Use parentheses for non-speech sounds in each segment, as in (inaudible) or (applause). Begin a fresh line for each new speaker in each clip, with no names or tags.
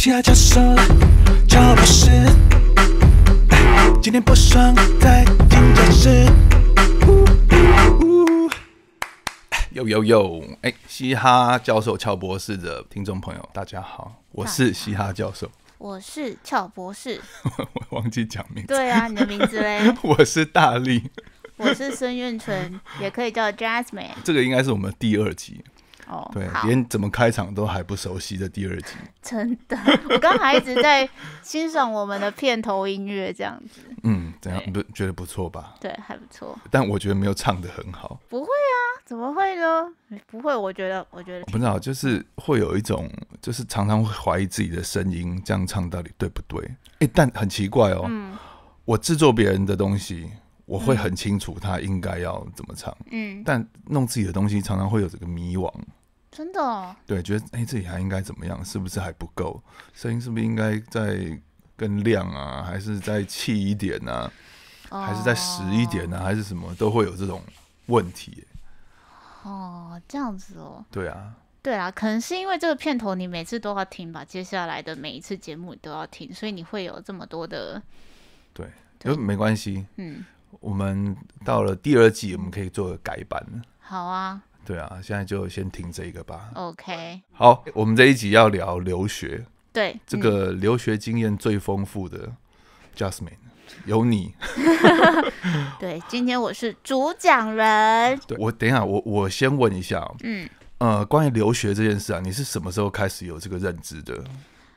嘻哈教授乔博士，今天不爽在听爵士。有有有！哎，嘻哈教授乔博士的听众朋友，大家好，我是嘻哈教授，
我是乔博士，
(laughs) 我忘记讲名字。对
啊，你的名字嘞？(laughs)
我是大力，我
是孙运纯，也可以叫 Jasmine。这
个应该是我们第二集。对，连怎么开场都还不熟悉的第二集，(laughs)
真的，我刚才一直在欣赏我们的片头音乐，这样子，
嗯，这样不觉得不错吧？
对，还不错，
但我觉得没有唱的很好。
不会啊，怎么会呢？不会，我觉得，我觉得不知
道，就是会有一种，就是常常会怀疑自己的声音，这样唱到底对不对？哎，但很奇怪哦，我制作别人的东西，我会很清楚他应该要怎么唱，嗯，但弄自己的东西，常常会有这个迷惘。
真的？
对，觉得哎，自己还应该怎么样？是不是还不够？声音是不是应该再更亮啊？还是再气一点呢？还是再实一点呢？还是什么？都会有这种问题。
哦，这样子哦。对啊。对啊，可能是因为这个片头你每次都要听吧，接下来的每一次节目你都要听，所以你会有这么多的。
对，就没关系。嗯。我们到了第二季，我们可以做个改版好啊。对啊，现在就先听这个吧。
OK。
好，我们这一集要聊留学。对，这个留学经验最丰富的，Justine，有你。
(laughs) 对，今天我是主讲人。
对，我等一下，我我先问一下。嗯。呃，关于留学这件事啊，你是什么时候开始有这个认知的？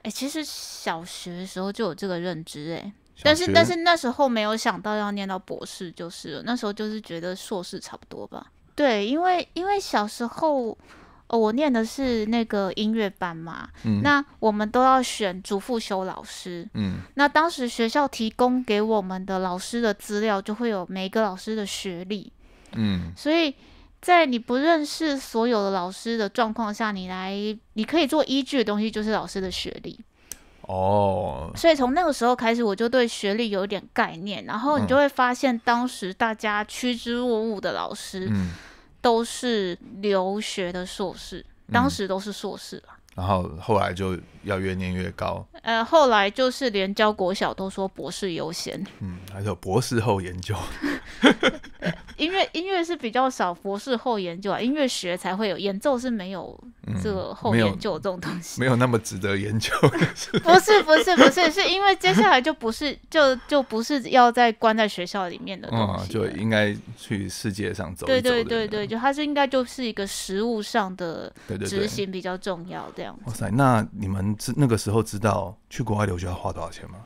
哎，其实小学时候就有这个认知，哎，但是但是那时候没有想到要念到博士，就是那时候就是觉得硕士差不多吧。对，因为因为小时候我念的是那个音乐班嘛，那我们都要选主副修老师。嗯，那当时学校提供给我们的老师的资料就会有每一个老师的学历。嗯，所以在你不认识所有的老师的状况下，你来你可以做依据的东西就是老师的学历。
哦，所以
从那个时候开始，我就对学历有点概念。然后你就会发现，当时大家趋之若鹜的老师，都是留学的硕士，当时都是硕士了。
然后后来就要越念越高。
呃，后来就是连教国小都说博士优先。
嗯，还有博士后研究。(laughs)
音乐音乐是比较少博士后研究啊，音乐学才会有演奏是没有这个后研究这种东西，
没有那么值得研究。
(laughs) 不是不是不是，是因为接下来就不是就就不是要在关在学校里面的东西，
就应该去世界上走。对对对
对，就它是应该就是一个实物上的执行比较重要这样。
哇塞，那你们知那个时候知道去国外留学要花多少钱吗？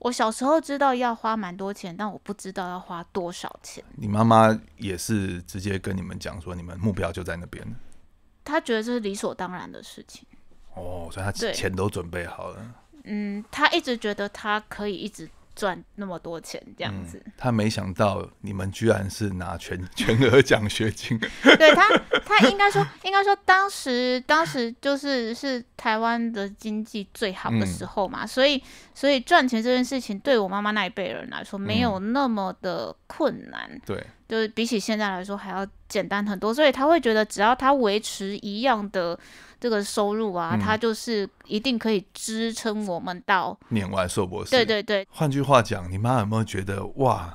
我小时候知道要花蛮多钱，但我不知道要花多少钱。
你妈妈也是直接跟你们讲说，你们目标就在那边。
她觉得这是理所当然的事情。哦，所以她钱
都准备好了。
嗯，她一直觉得她可以一直。赚那么多钱这样子，
他没想到你们居然是拿全 (laughs) 全额奖学金。对他，
他应该说，(laughs) 应该说，当时当时就是是台湾的经济最好的时候嘛，所以所以赚钱这件事情对我妈妈那一辈人来说没有那么的困难，对，就是比起现在来说还要简单很多，所以他会觉得只要他维持一样的。这个收入啊，它就是一定可以支撑我们到
念 (laughs) 完硕博士。对对对。换句话讲，你妈有没有觉得哇？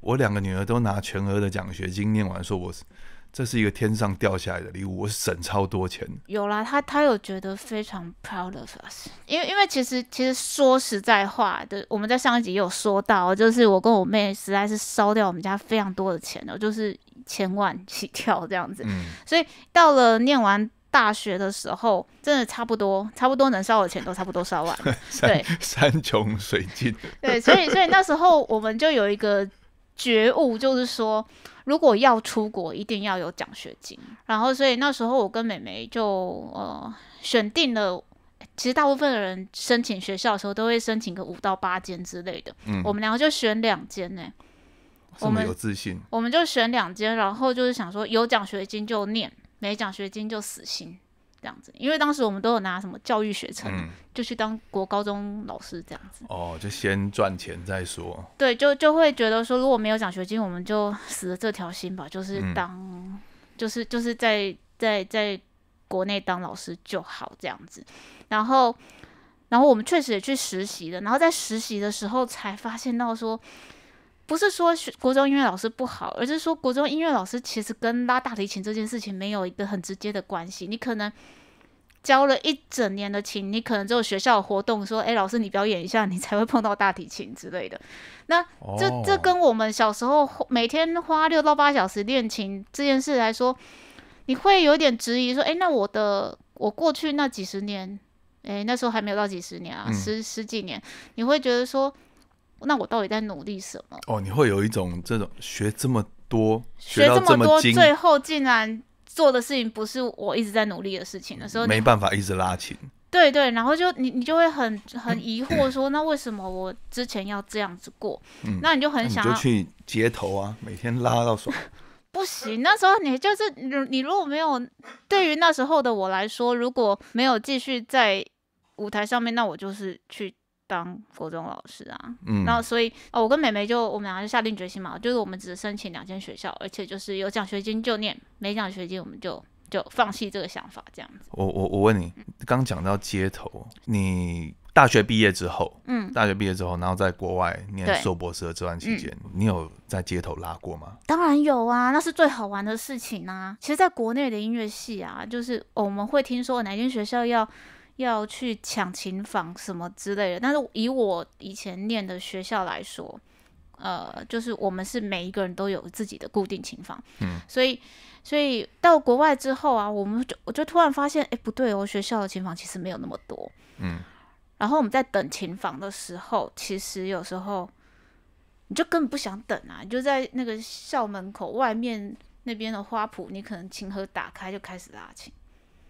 我两个女儿都拿全额的奖学金念完硕，博士？这是一个天上掉下来的礼物，我省超多钱。
有啦，她她有觉得非常 proud of us。因为因为其实其实说实在话的，我们在上一集也有说到，就是我跟我妹实在是烧掉我们家非常多的钱了，就是千万起跳这样子。嗯。所以到了念完。大学的时候，真的差不多，差不多能烧的钱都差不多烧完，
(laughs) 对，山穷水尽。
(laughs) 对，所以所以那时候我们就有一个觉悟，就是说，如果要出国，一定要有奖学金。然后，所以那时候我跟美眉就呃选定了，其实大部分人申请学校的时候都会申请个五到八间之类的，嗯，我们两个就选两间呢。我们有自信，我们就选两间，然后就是想说有奖学金就念。没奖学金就死心这样子，因为当时我们都有拿什么教育学程，就去当国高中老师这样子。
哦，就先赚钱再说。
对，就就会觉得说，如果没有奖学金，我们就死了这条心吧，就是当，就是就是在在在国内当老师就好这样子。然后，然后我们确实也去实习了，然后在实习的时候才发现到说。不是说国中音乐老师不好，而是说国中音乐老师其实跟拉大提琴这件事情没有一个很直接的关系。你可能教了一整年的琴，你可能只有学校活动说：“哎，老师，你表演一下，你才会碰到大提琴之类的。”那这这跟我们小时候每天花六到八小时练琴这件事来说，你会有点质疑说：“哎，那我的我过去那几十年，哎，那时候还没有到几十年啊，十十几年，你会觉得说。”那我到底在努力什么？
哦，你会有一种这种学这么多，学到这么多，最
后竟然做的事情不是我一直在努力的事情的时候，没办
法一直拉琴。
对对，然后就你你就会很很疑惑，说那为什么我之前要这样子过？那你就很想就去
街头啊，每天拉到爽。(laughs)
不行，那时候你就是你你如果没有对于那时候的我来说，如果没有继续在舞台上面，那我就是去。当国中老师啊，嗯，然后所以哦，我跟美眉就我们俩就下定决心嘛，就是我们只申请两间学校，而且就是有奖学金就念，没奖学金我们就就放弃这个想法这样子。
我我我问你，刚讲到街头，你大学毕业之后，嗯，大学毕业之后，然后在国外念硕博士的这段期间，你有在街头拉过吗？
当然有啊，那是最好玩的事情啊。其实，在国内的音乐系啊，就是我们会听说哪间学校要。要去抢琴房什么之类的，但是以我以前念的学校来说，呃，就是我们是每一个人都有自己的固定琴房，嗯，所以所以到国外之后啊，我们就我就突然发现，哎，不对哦，学校的琴房其实没有那么多，嗯，然后我们在等琴房的时候，其实有时候你就根本不想等啊，你就在那个校门口外面那边的花圃，你可能琴盒打开就开始拉琴。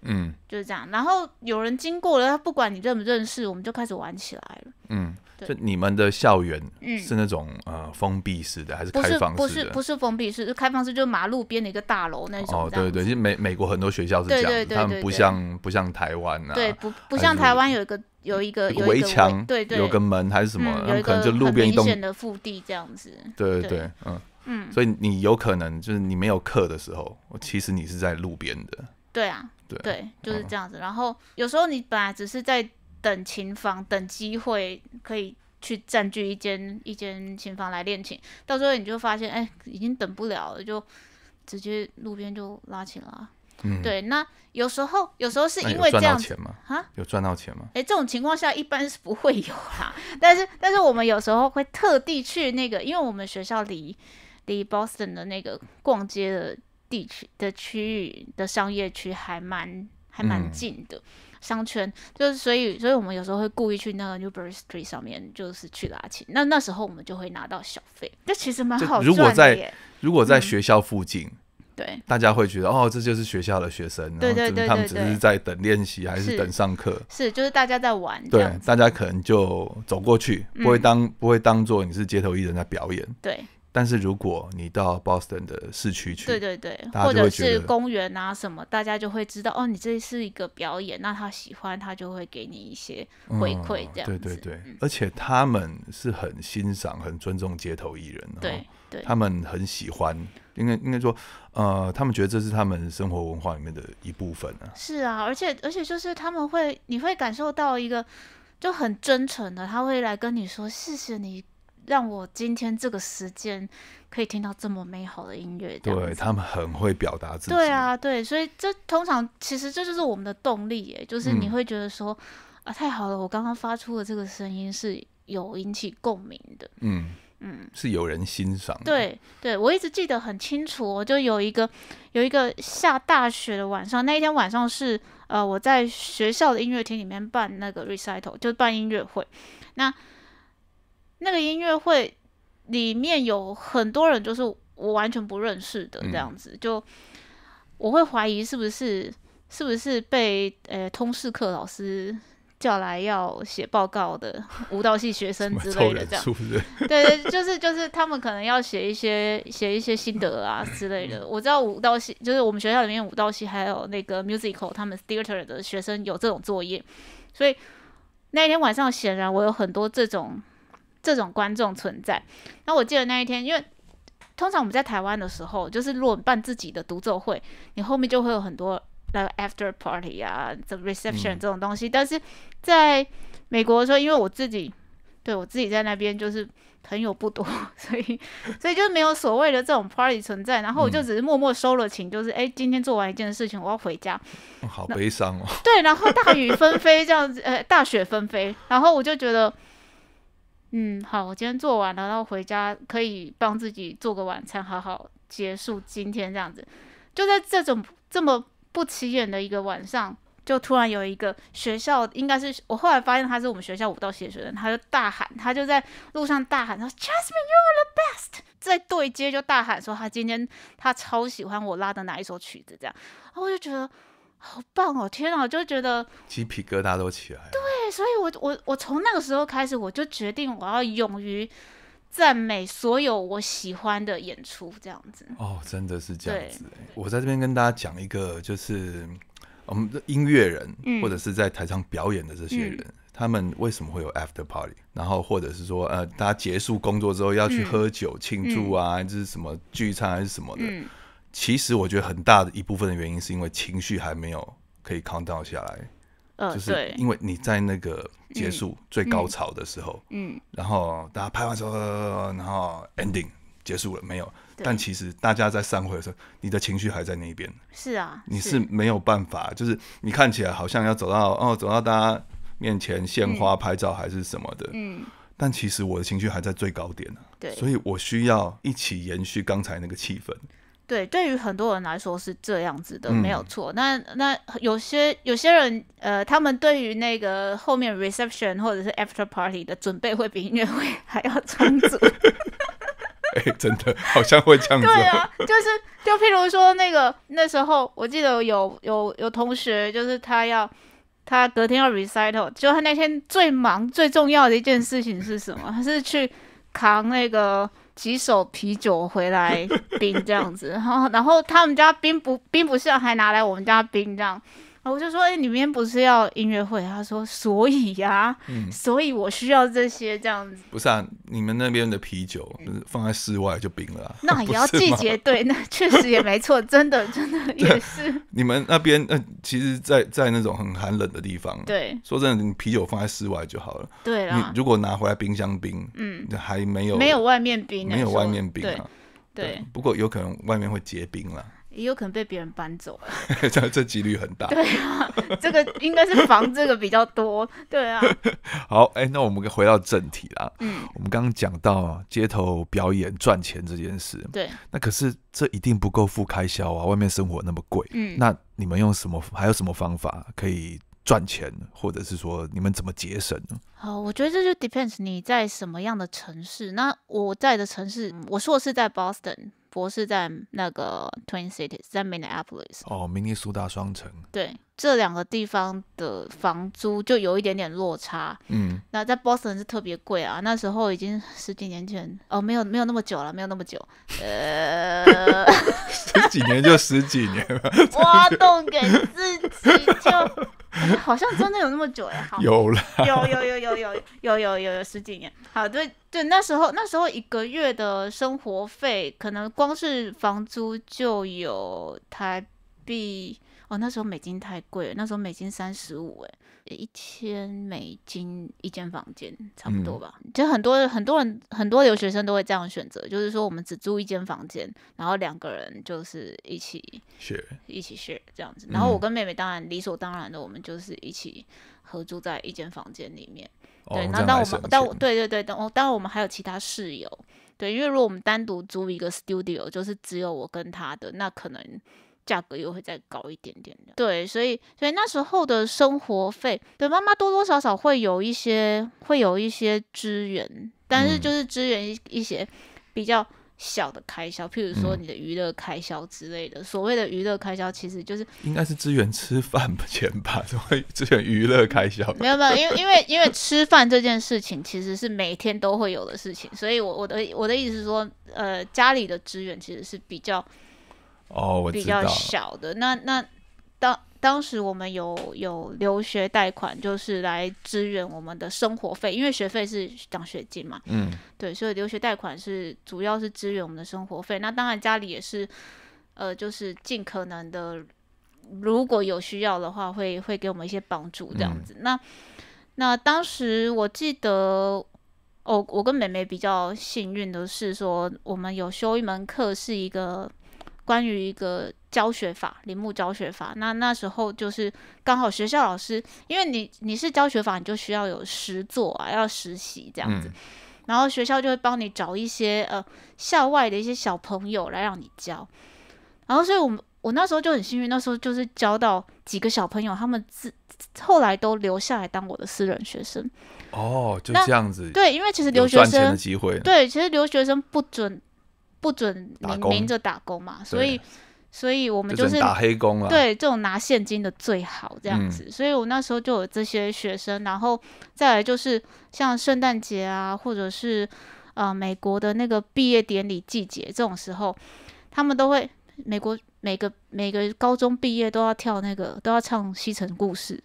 嗯，就是这样。然后有人经过了，他不管你认不认识，我们就开始玩起来了。
嗯，就你们的校园，是那种呃封闭式的还是开放式的？不是不是不
是封闭式，是开放式，就是马路边的一个大楼那种。哦，对
对，就美美国很多学校是这样，他们不像不像台湾啊。对，不不像台湾
有一个有一个围墙，对对，有个门还是什么，可能就路边一栋的腹地这样子。对对对，
嗯嗯。所以你有可能就是你没有课的时候，其实你是在路边的。
对啊。对，就是这样子。然后有时候你本来只是在等琴房，等机会可以去占据一间一间琴房来练琴，到最后你就发现，哎，已经等不了了，就直接路边就拉琴了。嗯，对。那有时候，有时候是因为这样，啊，
有赚到钱吗？
哎，这种情况下一般是不会有啦。但是，但是我们有时候会特地去那个，因为我们学校离离 Boston 的那个逛街的。地区的区域的商业区还蛮还蛮近的商圈，就是所以所以我们有时候会故意去那个 Newbury Street 上面，就是去拉琴。那那时候我们就会拿到小费，这其实蛮好的。如果在
如果在学校附近，对大家会觉得哦，这就是学校的学生，对对对对，他们只是在等练习还是等上课？
是就是大家在玩，对
大家可能就走过去，不会当不会当做你是街头艺人在表演，对。但是如果你到 Boston 的市区
去，对对对，或者是公园啊什么，大家就会知道哦，你这是一个表演，那他喜欢，他就会给你一些回馈这样。对对对，而
且他们是很欣赏、很尊重街头艺人，对，他们很喜欢，应该应该说，呃，他们觉得这是他们生活文化里面的一部分呢。
是啊，而且而且就是他们会，你会感受到一个就很真诚的，他会来跟你说谢谢你。让我今天这个时间可以听到这么美好的音乐，对他们
很会表达自己，对
啊，对，所以这通常其实这就是我们的动力耶，就是你会觉得说啊，太好了，我刚刚发出的这个声音是有引起共鸣的，嗯嗯，
是有人欣赏，
对对，我一直记得很清楚，就有一个有一个下大雪的晚上，那一天晚上是呃我在学校的音乐厅里面办那个 recital，就办音乐会，那。那个音乐会里面有很多人，就是我完全不认识的这样子，就我会怀疑是不是是不是被呃通识课老师叫来要写报告的 (laughs) 舞蹈系学生之类的，这样对对，就是就是他们可能要写一些写一些心得啊之类的。我知道舞蹈系就是我们学校里面舞蹈系还有那个 musical 他们 t h e a t e r 的学生有这种作业，所以那天晚上显然我有很多这种。这种观众存在。那我记得那一天，因为通常我们在台湾的时候，就是如果办自己的独奏会，你后面就会有很多那个 after party 啊，the reception 这种东西。但是在美国的时候，因为我自己对我自己在那边就是朋友不多，(laughs) 所以所以就没有所谓的这种 party 存在。然后我就只是默默收了情，就是哎，今天做完一件事情，我要回家。
好悲伤哦。
对，然后大雨纷飞这样子，呃，大雪纷飞，然后我就觉得。嗯，好，我今天做完了，然后回家可以帮自己做个晚餐，好好结束今天。这样子，就在这种这么不起眼的一个晚上，就突然有一个学校，应该是我后来发现他是我们学校舞蹈系的学生，他就大喊，他就在路上大喊说 j a u s t n e you're a the best"。在对接就大喊说，他今天他超喜欢我拉的哪一首曲子，这样后我就觉得。好棒哦！天哪，就觉得
鸡皮疙瘩都起来。了。
对，所以，我我我从那个时候开始，我就决定我要勇于赞美所有我喜欢的演出，这样子。
哦，真的是这样子。我在这边跟大家讲一个，就是我们的音乐人或者是在台上表演的这些人，他们为什么会有 after party？然后或者是说，呃，大家结束工作之后要去喝酒庆祝啊，还是什么聚餐还是什么的？其实我觉得很大的一部分的原因是因为情绪还没有可以 calm down 下来，就是因为你在那个结束最高潮的时候，嗯，然后大家拍完之后，然后 ending 结束了没有？但其实大家在散会的时候，你的情绪还在那边，
是啊，你是
没有办法，就是你看起来好像要走到哦走到大家面前献花拍照还是什么的，嗯，但其实我的情绪还在最高点呢，对，所以我需要一起延续刚才那个气氛。
对，对于很多人来说是这样子的，没有错。那那有些有些人，呃，他们对于那个后面 reception 或者是 after party 的准备会比音乐会 (laughs) 还要充足。(laughs)
哎，真的，好像会这样子。对啊，
就是就譬如说那个那时候，我记得有有有同学，就是他要他隔天要 recital，就他那天最忙最重要的一件事情是什么？他是去扛那个。几手啤酒回来冰这样子，然后然后他们家冰不冰不是还拿来我们家冰这样。我就说，哎，你们不是要音乐会？他说，所以呀，(laughs) 所以我需要这些这样子。
不是啊，你们那边的啤酒放在室外就冰了。那 (laughs) 也要季节
对，那确实也没错，真的真的 (laughs) 也是。
你们那边嗯，其实，在在那种很寒冷的地方，对，说真的，你啤酒放在室外就好了。对啊，如果拿回来冰箱冰，嗯，还没有没有
外面冰，没有外面冰，对，对。
不过有可能外面会结冰了。
也有可能被别人搬走
了，(laughs) 这这几率很大。对
啊，这个应该是防这个比较多。对啊。
(laughs) 好，哎，那我们回到正题啦。嗯，我们刚刚讲到街头表演赚钱这件事。对。那可是这一定不够付开销啊！外面生活那么贵。嗯。那你们用什么？还有什么方法可以赚钱，或者是说你们怎么节省呢？
好，我觉得这就 depends 你在什么样的城市。那我在的城市，我硕是在 Boston。博士在那个 Twin Cities，在 Minneapolis。
哦，明尼苏达双城。
对，这两个地方的房租就有一点点落差。嗯，那在 Boston 是特别贵啊。那时候已经十几年前，哦，没有没有那么久了，没有那么久，呃，(laughs) 十几年
就十几年了。(laughs) 挖洞
给自己。就。(laughs) 好像真的有那么久哎，好，
有了，有有
有有有有有有有十几年，好对对，那时候那时候一个月的生活费，可能光是房租就有台币。那时候美金太贵了，那时候美金三十五，哎，一千美金一间房间差不多吧。其实很多很多人很多留学生都会这样选择，就是说我们只租一间房间，然后两个人就是一起 share 一起 share 这样子。然后我跟妹妹当然理所当然的，我们就是一起合租在一间房间里面。对，那当我们但对对对，我当然我们还有其他室友。对，因为如果我们单独租一个 studio，就是只有我跟他的，那可能。价格又会再高一点点的，对，所以所以那时候的生活费，对妈妈多多少少会有一些，会有一些支援，但是就是支援一些比较小的开销，譬如说你的娱乐开销之类的。所谓的娱乐开销，其实就是
应该是支援吃饭钱吧？怎么会支援娱乐开销？没有没有，因为
因为因为吃饭这件事情其实是每天都会有的事情，所以我我的我的意思是说，呃，家里的资源其实是比较。
哦，比较小
的那那当当时我们有有留学贷款，就是来支援我们的生活费，因为学费是奖学金嘛，嗯，对，所以留学贷款是主要是支援我们的生活费。那当然家里也是，呃，就是尽可能的，如果有需要的话，会会给我们一些帮助这样子。那那当时我记得，哦，我跟美美比较幸运的是说，我们有修一门课是一个。关于一个教学法，铃木教学法。那那时候就是刚好学校老师，因为你你是教学法，你就需要有实做啊，要实习这样子。然后学校就会帮你找一些呃校外的一些小朋友来让你教。然后所以，我们我那时候就很幸运，那时候就是教到几个小朋友，他们自后来都留下来当我的私人学生。
哦，就这样子。对，因为其实留学生对，
其实留学生不准。不准明明着打工嘛，所以，所以我们就是打黑工啊。对，这种拿现金的最好这样子。所以我那时候就有这些学生，然后再来就是像圣诞节啊，或者是呃美国的那个毕业典礼季节这种时候，他们都会美国每个每个高中毕业都要跳那个都要唱《西城故事》。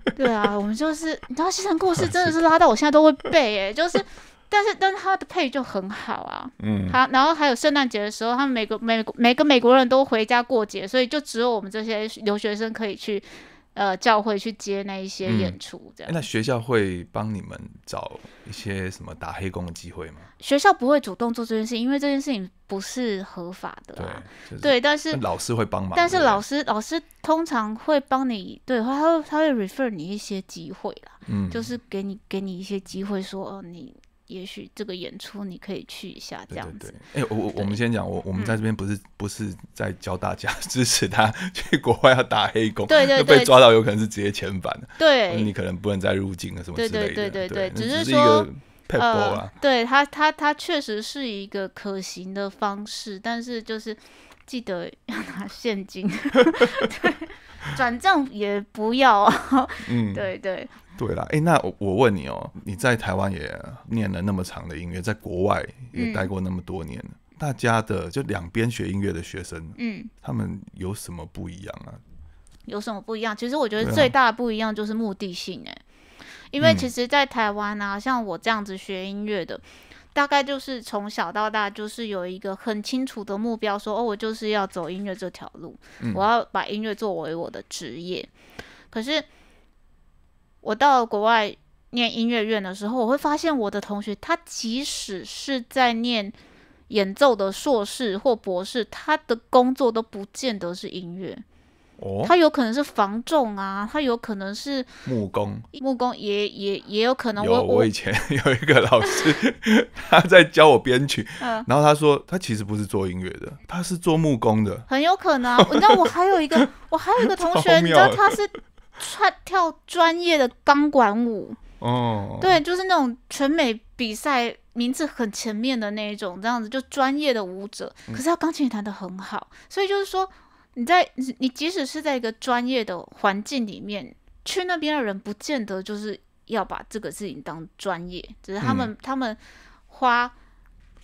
(laughs) 对啊，我们就是你知道《西城故事》真的是拉到我现在都会背哎，就是。但是，但是他的配就很好啊。嗯，好，然后还有圣诞节的时候，他们每个美每个美国人都回家过节，所以就只有我们这些留学生可以去，呃，教会去接那一些演出。这样，那学
校会帮你们找一些什么打黑工的机会吗？
学校不会主动做这件事，因为这件事情不是合法的。对对，但是老
师会帮忙。但是老师
老师通常会帮你，对，他会他会 refer 你一些机会啦。嗯，就是给你给你一些机会，说你。也许这个演出你可以去一下，这样子。
哎，我我我们先讲，我我们在这边不是不是在教大家 (laughs) 支持他 (laughs) 去国外要打黑工，对对对，被抓到有可能是直接遣返对，你可能不能再入境了什么之类的。对对对对对，只是一个
对他他他确实是一个可行的方式，但是就是记得要拿现金，(laughs) 对，转账也不要，嗯，对对。
对啦，哎，那我我问你哦，你在台湾也念了那么长的音乐，在国外也待过那么多年，大家的就两边学音乐的学生，嗯，他们有什么不一样啊？
有什么不一样？其实我觉得最大的不一样就是目的性哎，因为其实，在台湾啊，像我这样子学音乐的，大概就是从小到大就是有一个很清楚的目标，说哦，我就是要走音乐这条路，我要把音乐作为我的职业，可是。我到国外念音乐院的时候，我会发现我的同学，他即使是在念演奏的硕士或博士，他的工作都不见得是音乐。哦，他有可能是防重啊，他有可能是木工，木工也也也有可能。我。我以
前 (laughs) 有一个老师，(laughs) 他在教我编曲，嗯，然后他说他其实不是做音乐的，他是做木工的，
很有可能。你知道我还有一个，我还有一个同学，(laughs) 你知道他是。穿跳专业的钢管舞哦，对，就是那种全美比赛名次很前面的那一种，这样子就专业的舞者。可是他钢琴也弹得很好，所以就是说你在你你即使是在一个专业的环境里面，去那边的人不见得就是要把这个事情当专业，只是他们他们花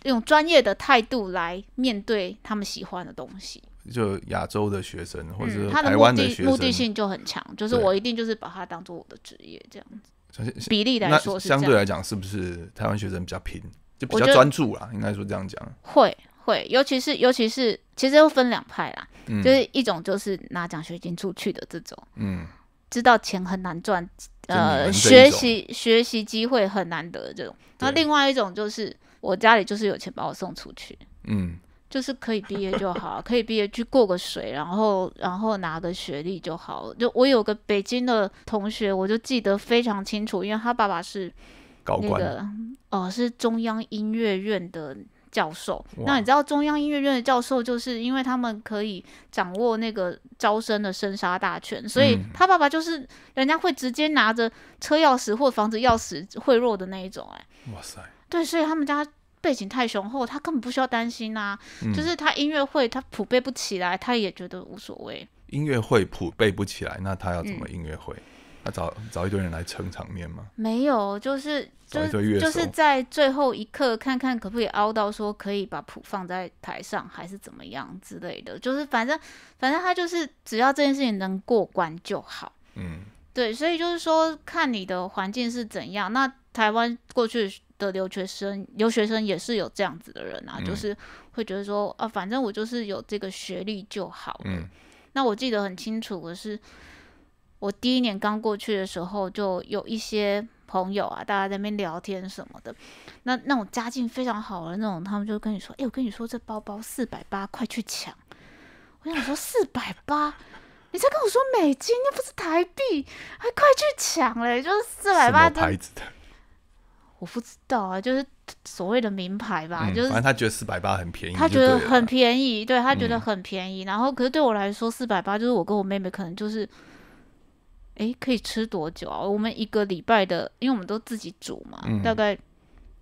用专业的态度来面对他们喜欢的东西。
就亚洲的学生，或者台湾的学，目的
性就很强，就是我一定就是把它当做我的职业这样子。比例来说是相对来讲
是不是台湾学生比较拼，就比较专注啦？应该说这样讲。
会会，尤其是尤其是，其实又分两派啦，就是一种就是拿奖学金出去的这种，嗯，知道钱很难赚，呃，学习学习机会很难得这种。那另外一种就是我家里就是有钱把我送出去，嗯。就是可以毕业就好，可以毕业去过个水，然后然后拿个学历就好了。就我有个北京的同学，我就记得非常清楚，因为他爸爸是那个哦，是中央音乐院的教授。那你知道中央音乐院的教授，就是因为他们可以掌握那个招生的生杀大权，所以他爸爸就是人家会直接拿着车钥匙或房子钥匙贿赂的那一种。哎，哇塞，对，所以他们家。背景太雄厚，他根本不需要担心啊。就是他音乐会，他普背不起来，他也觉得无所谓。
音乐会普背不起来，那他要怎么音乐会？他找找一堆人来撑场面吗？
没有，就是就就是在最后一刻看看可不可以凹到说可以把谱放在台上，还是怎么样之类的。就是反正反正他就是只要这件事情能过关就好。嗯，对，所以就是说看你的环境是怎样。那台湾过去。的留学生，留学生也是有这样子的人啊，就是会觉得说啊，反正我就是有这个学历就好了。那我记得很清楚，我是我第一年刚过去的时候，就有一些朋友啊，大家在那边聊天什么的。那那种家境非常好的那种，他们就跟你说：“哎，我跟你说，这包包四百八，快去抢！”我想说，四百八，你在跟我说美金，又不是台币，还快去抢嘞？就是四百八，牌子的。我不知道啊，就是所谓的名牌吧，就是反正他
觉得四百八很便宜，他觉得很便宜，对他觉得很
便宜。然后，可是对我来说，四百八就是我跟我妹妹可能就是，哎，可以吃多久啊？我们一个礼拜的，因为我们都自己煮嘛，大概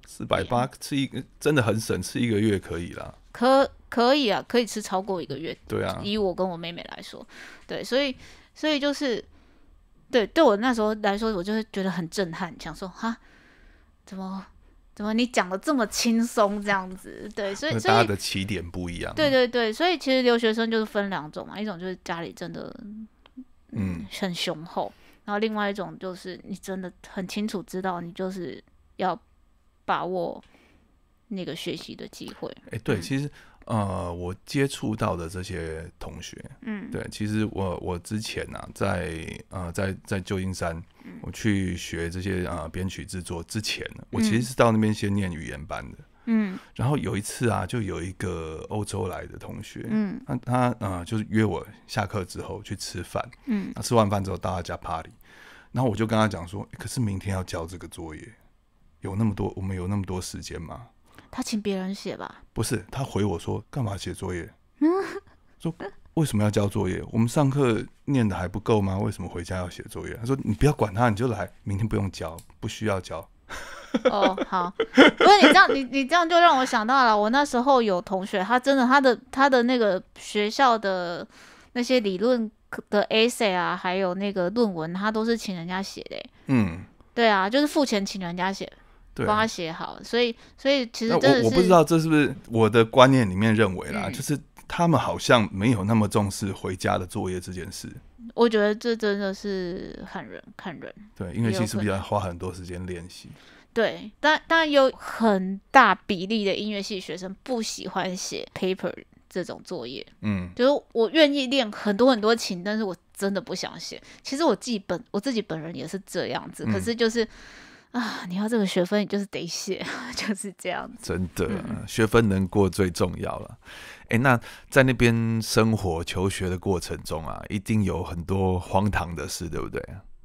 四百八吃一，真的很省，吃一个月可以了。
可可以啊，可以吃超过一个月。对啊，以我跟我妹妹来说，对，所以所以就是，对，对我那时候来说，我就是觉得很震撼，想说哈。怎么怎么你讲的这么轻松这样子？对，所以大家的
起点不一样。对
对对，所以其实留学生就是分两种嘛，一种就是家里真的嗯很雄厚，然后另外一种就是你真的很清楚知道你就是要把握那个学习的机会。哎，对，
其实。呃，我接触到的这些同学，嗯，对，其实我我之前呢，在呃，在在旧金山，我去学这些啊编曲制作之前，我其实是到那边先念语言班的，嗯，然后有一次啊，就有一个欧洲来的同学，嗯，他他呃就是约我下课之后去吃饭，嗯，吃完饭之后到他家 party，然后我就跟他讲说，可是明天要交这个作业，有那么多我们有那么多时间吗？
他请别人写吧，
不是他回我说干嘛写作业？说为什么要交作业？我们上课念的还不够吗？为什么回家要写作业？他说你不要管他，你就来，明天不用交，不需要交。
哦，好，不是你这样，你你这样就让我想到了，我那时候有同学，他真的他的他的那个学校的那些理论的 essay 啊，还有那个论文，他都是请人家写的。嗯，对啊，就是付钱请人家写。帮他写好，所以所以其实真我我不知道
这是不是我的观念里面认为啦，就是他们好像没有那么重视回家的作业这件事。
我觉得这真的是看人看人。对，音乐系是
比较花很多时间练习？
对，但但有很大比例的音乐系学生不喜欢写 paper 这种作业。嗯，就是我愿意练很多很多琴，但是我真的不想写。其实我自己本我自己本人也是这样子，可是就是。啊，你要这个学分，你就是得写，(laughs) 就是这样。
真的，学分能过最重要了。哎，那在那边生活求学的过程中啊，一定有很多荒唐的事，对不对？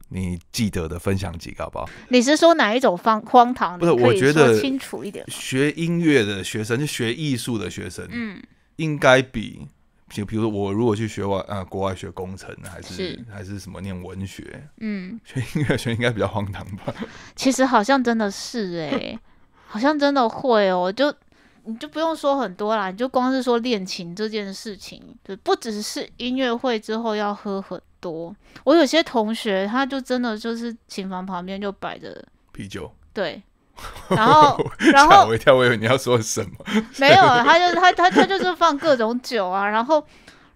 你记得的分享几个，好不好？
你是说哪一种方荒唐？不是，我觉得清楚一点。
学音乐的学生，就学艺术的学生，嗯，应该比。就比如说我如果去学外，呃，国外学工程，还是还是什么念文学，嗯，学音乐学应该比较荒唐吧？
(laughs) 其实好像真的是，哎，好像真的会哦，就你就不用说很多啦，你就光是说练琴这件事情，就不只是音乐会之后要喝很多。我有些同学他就真的就是琴房旁边就摆着啤酒，对。
(laughs) 然后，后 (laughs) 我一跳，我以为你要说什么。(laughs) 没有，他就他他他就是
放各种酒啊。然后，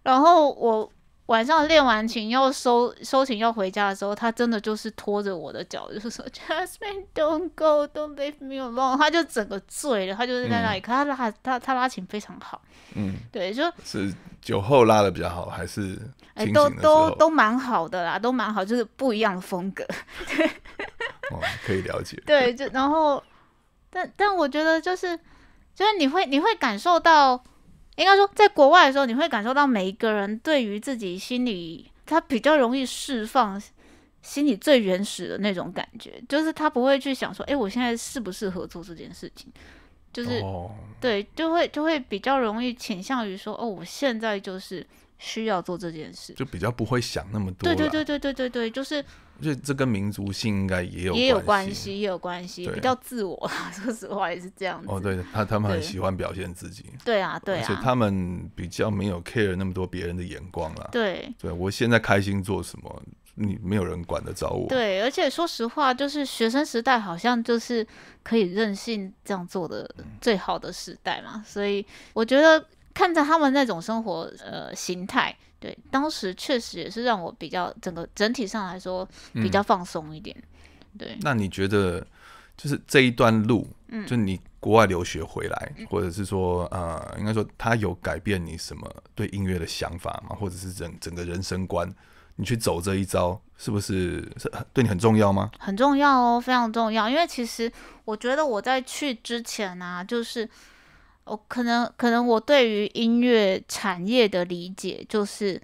然后我晚上练完琴要收收琴要回家的时候，他真的就是拖着我的脚，就是说，Jasmine，don't go，don't leave me alone。他就整个醉了，他就是在那里。可他拉他他拉琴非常好，嗯，对，就
是酒后拉的比较好，还是哎、醒的都都
蛮好的啦，都蛮好，就是不一样的风格。
哦，可以了解。(laughs)
对，就然后，但但我觉得就是，就是你会你会感受到，应该说在国外的时候，你会感受到每一个人对于自己心里他比较容易释放心里最原始的那种感觉，就是他不会去想说，哎，我现在适不适合做这件事情，就是对，就会就会比较容易倾向于说，哦，我现在就是。需要做这件事，
就比较不会想那么多。对对对
对对对对，就是，
所以这跟民族性应该也有也有关
系，也有关系，比较自我。(laughs) 说实话也是这样子。
哦，对，他他们很喜欢表现自己。
对啊，对啊，而且他
们比较没有 care 那么多别人的眼光啦。对，对我现在开心做什么，你没有人管得着我。对，
而且说实话，就是学生时代好像就是可以任性这样做的最好的时代嘛，所以我觉得。看着他们那种生活呃形态，对，当时确实也是让我比较整个整体上来说比较放松一点。对，那
你觉得就是这一段路，就你国外留学回来，或者是说呃，应该说他有改变你什么对音乐的想法吗？或者是整整个人生观，你去走这一招是不是是对你很重要吗？
很重要哦，非常重要，因为其实我觉得我在去之前呢，就是。我可能可能我对于音乐产业的理解就是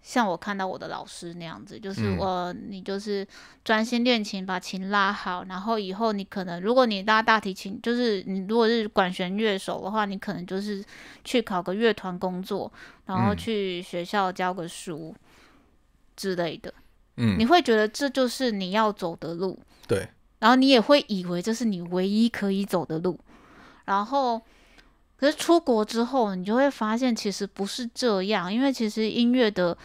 像我看到我的老师那样子，就是我你就是专心练琴，把琴拉好，然后以后你可能如果你拉大提琴，就是你如果是管弦乐手的话，你可能就是去考个乐团工作，然后去学校教个书之类的。嗯，你会觉得这就是你要走的路，对，然后你也会以为这是你唯一可以走的路，然后。可是出国之后，你就会发现其实不是这样，因为其实音乐的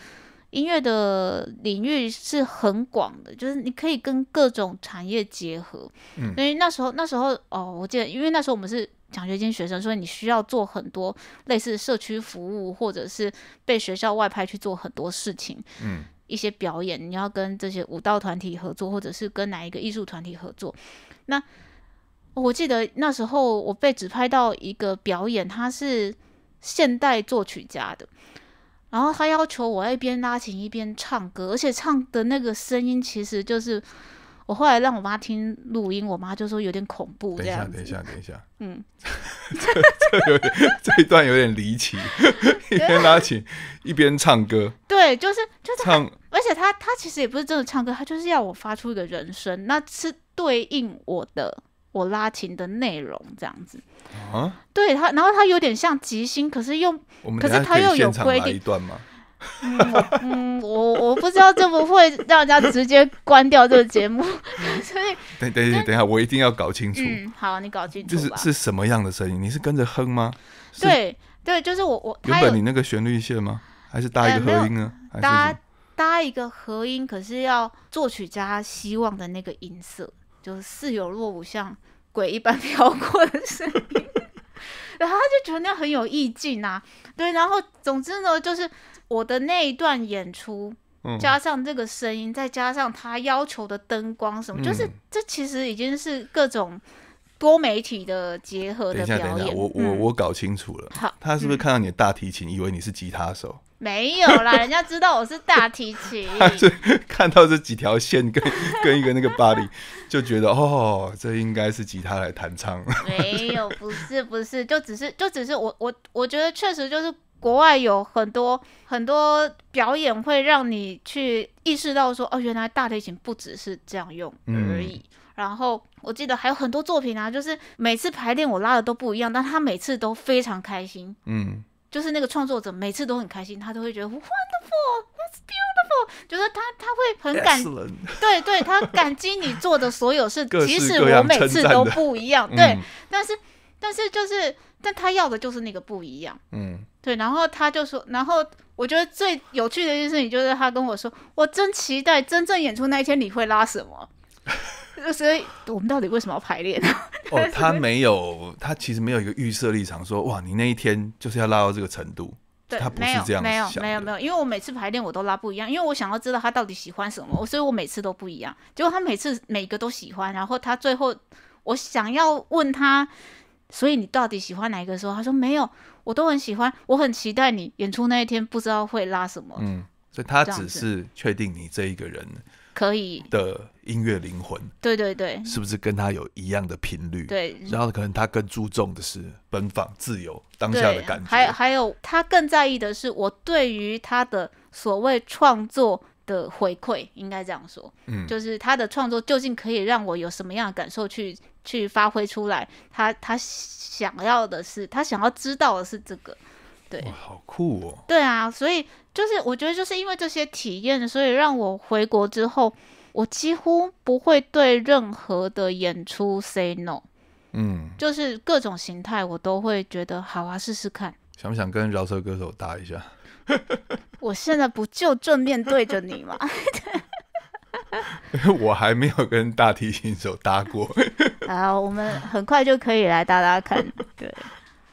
音乐的领域是很广的，就是你可以跟各种产业结合。嗯，所以那时候那时候哦，我记得，因为那时候我们是奖学金学生，所以你需要做很多类似社区服务，或者是被学校外派去做很多事情。嗯，一些表演，你要跟这些舞蹈团体合作，或者是跟哪一个艺术团体合作，那。我记得那时候我被指派到一个表演，他是现代作曲家的，然后他要求我一边拉琴一边唱歌，而且唱的那个声音其实就是我后来让我妈听录音，我妈就说有点恐怖。等一下，
等一下，等一下，
嗯，(laughs)
这这有，点这一段有点离奇，一边拉琴一边唱歌，
对，就是就是唱，而且他他其实也不是真的唱歌，他就是要我发出一个人声，那是对应我的。我拉琴的内容这样子，对他，然后他有点像即兴，可是又可是他又有规定。一段吗？嗯，我我不知道，就不会让人家直接关掉这个节目。(laughs) 所以
等等等一下，我一定要搞清楚。
好，你搞清楚，就是是
什么样的声音？你是跟着哼吗？
对对，就是我我原本你
那个旋律线吗？还是搭一个和音呢？搭
搭一个和音，可是要作曲家希望的那个音色。就是似有若无，像鬼一般 (laughs) 飘过的声音，(laughs) 然后他就觉得那很有意境啊。对，然后总之呢，就是我的那一段演出，加上这个声音，再加上他要求的灯光什么，就是这其实已经是各种多媒体的结合的表演。我我我
搞清楚了，好，他是不是看到你的大提琴，以为你是吉他手？
没有啦，(laughs) 人家知道我是大提琴。
(laughs) 看到这几条线跟 (laughs) 跟一个那个巴黎，就觉得哦，这应该是吉他来弹唱。
没有，不是不是，就只是就只是我我我觉得确实就是国外有很多很多表演会让你去意识到说哦，原来大提琴不只是这样用而已。然后我记得还有很多作品啊，就是每次排练我拉的都不一样，但他每次都非常开心。嗯。就是那个创作者每次都很开心，他都会觉得 wonderful，that's beautiful，觉得他他会很感，对对，他感激你做的所有事，(laughs) 即使我每次都不一样，(laughs) 对，但是但是就是，但他要的就是那个不一样，嗯，对，然后他就说，然后我觉得最有趣的一件事，就是他跟我说，我真期待真正演出那一天你会拉什么，(laughs) 所以我们到底为什么要排练？(laughs) 哦，他
没有，他其实没有一个预设立场，说哇，你那一天就是要拉到这个程度。对，他不是这样没有，没
有，没有，因为我每次排练我都拉不一样，因为我想要知道他到底喜欢什么，所以我每次都不一样。结果他每次每个都喜欢，然后他最后我想要问他，所以你到底喜欢哪一个时候？他说没有，我都很喜欢，我很期待你演出那一天，不知道会拉什么。
嗯，所以他只是确定你这一个人。可以的音乐灵魂，
对对对，是不
是跟他有一样的频率？对，然后可能他更注重的是奔放自由当下的感觉，还
有还有他更在意的是我对于他的所谓创作的回馈，应该这样说，嗯，就是他的创作究竟可以让我有什么样的感受去去发挥出来？他他想要的是，他想要知道的是这个。对，好酷哦！对啊，所以就是我觉得就是因为这些体验，所以让我回国之后，我几乎不会对任何的演出 say no。嗯，就是各种形态，我都会觉得好啊，试试看。
想不想跟饶舌歌手搭一下？
(laughs) 我现在不就正面对着你吗？(laughs)
我还没有跟大提琴手搭过。
(laughs) 好，我们很快就可以来搭搭看。对。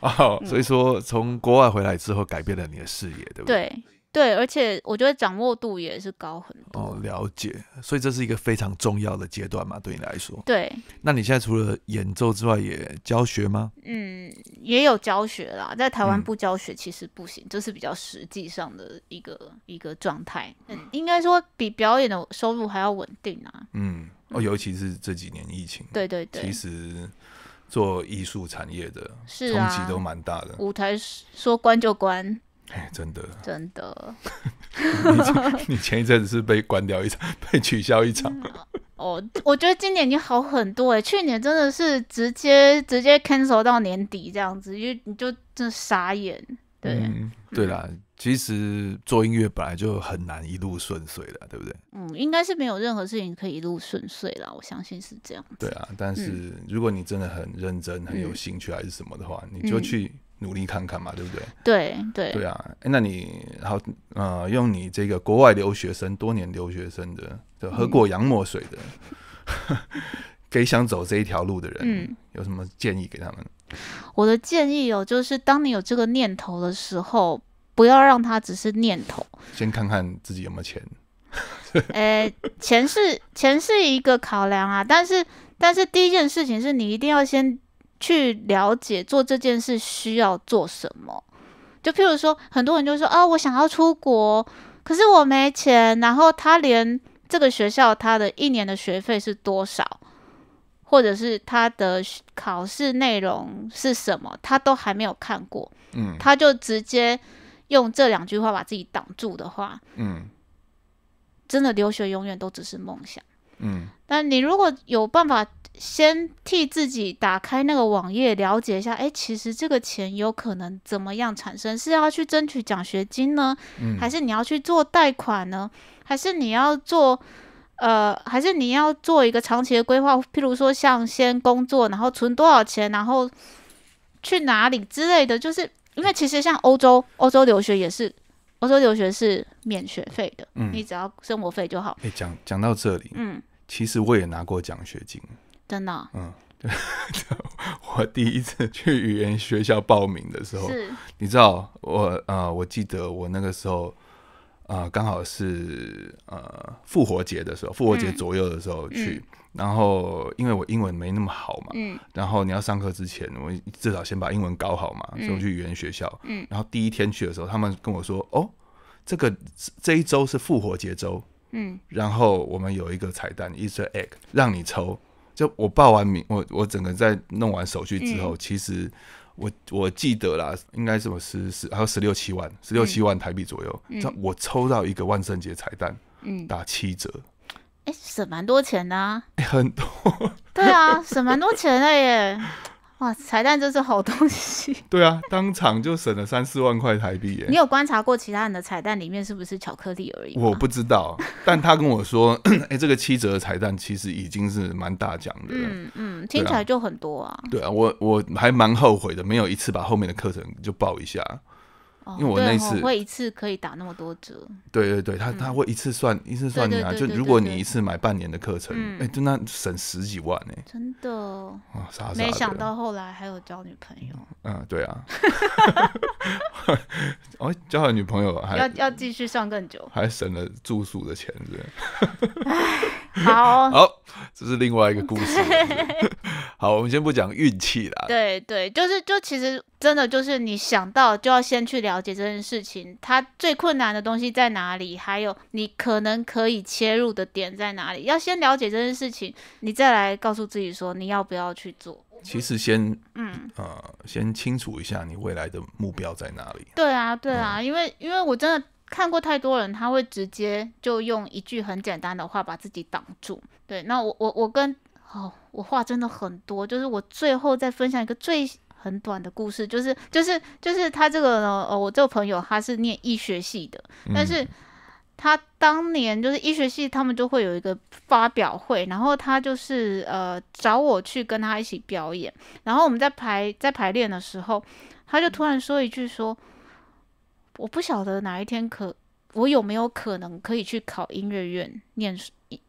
哦，所以说，从国外回来之后，改变了你的视野，对不对？
对对，而且我觉得掌握度也是高很
多。哦，了解，所以这是一个非常重要的阶段嘛，对你来说。对。那你现在除了演奏之外，也教学吗？
嗯，也有教学啦，在台湾不教学其实不行，这是比较实际上的一个一个状态。嗯，应该说比表演的收入还要稳定啊。
嗯，哦，尤其是这几年疫情，对对对，其实。做艺术产业的是冲击都蛮大的，
舞台说关就关，哎，真的，真的。
(laughs) 你前一阵子是被关掉一场，被取消一场。
哦，我觉得今年已经好很多哎，去年真的是直接直接 cancel 到年底这样子，因为你就真傻眼，
对，对啦。其实做音乐本来就很难一路顺遂的，对不对？
嗯，应该是没有任何事情可以一路顺遂了。我相信是这样。对
啊，但是如果你真的很认真、很有兴趣还是什么的话，你就去努力看看嘛，对不对？对对对啊！哎，那你好，呃，用你这个国外留学生、多年留学生的、就喝过洋墨水的，给 (laughs) 想走这一条路的人，嗯，有什么建议给他们？
我的建议哦，就是当你有这个念头的时候。不要让他只是念头。
先看看自己有没有钱。
(laughs) 呃，钱是钱是一个考量啊，但是但是第一件事情是你一定要先去了解做这件事需要做什么。就譬如说，很多人就说：“啊，我想要出国，可是我没钱。”然后他连这个学校他的一年的学费是多少，或者是他的考试内容是什么，他都还没有看过。嗯，他就直接。用这两句话把自己挡住的话，嗯，真的留学永远都只是梦想，嗯。但你如果有办法先替自己打开那个网页了解一下，哎，其实这个钱有可能怎么样产生？是要去争取奖学金呢，还是你要去做贷款呢？还是你要做呃，还是你要做一个长期的规划？譬如说，像先工作，然后存多少钱，然后去哪里之类的，就是。因为其实像欧洲，欧洲留学也是，欧洲留学是免学费的，嗯，你只要生活费就好。哎，
讲讲到这里，嗯，其实我也拿过奖学金，真的，嗯，(laughs) 我第一次去语言学校报名的时候，是，你知道我啊，我记得我那个时候。啊，刚好是呃复活节的时候，复活节左右的时候去。然后因为我英文没那么好嘛，然后你要上课之前，我至少先把英文搞好嘛，所以去语言学校。然后第一天去的时候，他们跟我说：“哦，这个这一周是复活节周，嗯，然后我们有一个彩蛋，Easter egg，让你抽。”就我报完名，我我整个在弄完手续之后，其实。我我记得啦，应该什么是十还有十六七万，十六七万台币左右。樣我抽到一个万圣节彩蛋，打七折，
哎，省蛮多钱的。很多，对啊，省蛮多钱的耶。哇，彩蛋真是好东西。(laughs)
对啊，当场就省了三四万块台币耶。你有
观察过其他人的彩蛋里面是不是巧克力而已？
我不知道，但他跟我说，(clears throat) 哎，这个七折的彩蛋其实已经是蛮大奖的。
嗯嗯，听起来就很多啊。对
啊，我我还蛮后悔的，没有一次把后面的课程就报一下。
因为我那次会一次可以打那么多折，对对对，他他会一次算一次算你啊，就如果你
一次买半年的课程，哎，就那省十几万呢？真
的，没想到后来还有交女朋友，
嗯，对啊，我 (laughs) 交了女朋友，要
要继续上更久，
还省了住宿的钱，对，
好 (laughs) 好，
这是另外一个故事，
(laughs)
好，我们先不讲运气了，
对对，就是就其实。真的就是你想到就要先去了解这件事情，它最困难的东西在哪里，还有你可能可以切入的点在哪里，要先了解这件事情，你再来告诉自己说你要不要去做。
其实先嗯呃，先清楚一下你未来的目标在哪里。
对啊对啊，因为因为我真的看过太多人，他会直接就用一句很简单的话把自己挡住。对，那我我我跟哦，我话真的很多，就是我最后再分享一个最。很短的故事，就是就是就是他这个呢，呃，我这个朋友他是念医学系的，但是他当年就是医学系他们就会有一个发表会，然后他就是呃找我去跟他一起表演，然后我们在排在排练的时候，他就突然说一句说，我不晓得哪一天可我有没有可能可以去考音乐院念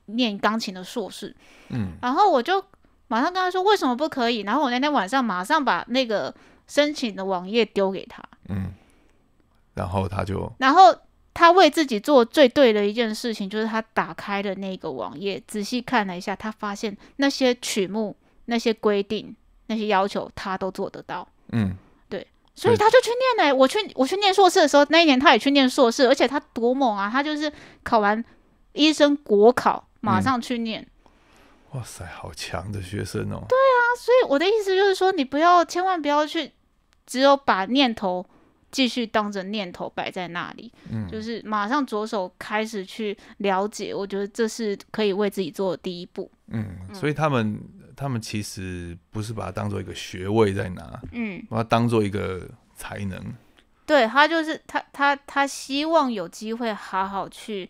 念钢琴的硕士，嗯，然后我就。马上跟他说为什么不可以？然后我那天晚上马上把那个申请的网页丢给他。
嗯，然后他就，
然后他为自己做最对的一件事情，就是他打开了那个网页，仔细看了一下，他发现那些曲目、那些规定、那些要求，他都做得到。嗯，对，所以他就去念嘞。我去，我去念硕士的时候，那一年他也去念硕士，而且他多猛啊！他就是考完医生国考，马上去念。
哇塞，好强的学生哦！
对啊，所以我的意思就是说，你不要，千万不要去，只有把念头继续当着念头摆在那里，嗯，就是马上着手开始去了解，我觉得这是可以为自己做的第一步。嗯，所以
他们，他们其实不是把它当做一个学位在拿，嗯，把它当做一个才能。
对他，就是他，他，他希望有机会好好去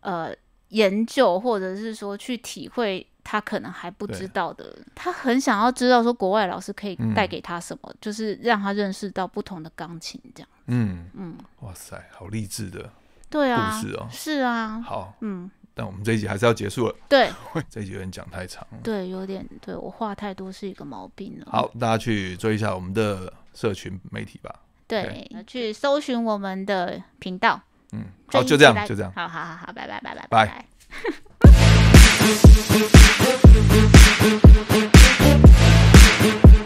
呃研究，或者是说去体会。他可能还不知道的，他很想要知道说国外老师可以带给他什么，就是让他认识到不同的钢琴这样。嗯嗯，
哇塞，好励志的，对啊，故事哦，是啊，好，嗯，但我们这一集还是要结束了，对，(laughs) 这一集有点讲太长了，
对，有点，对我话太多是一个毛病了。好，
大家去追一下我们的社群媒体吧，对，
去搜寻我们的频道。嗯，好，就这样，就这样，好好好好，拜拜拜拜拜。
(laughs) Thank you.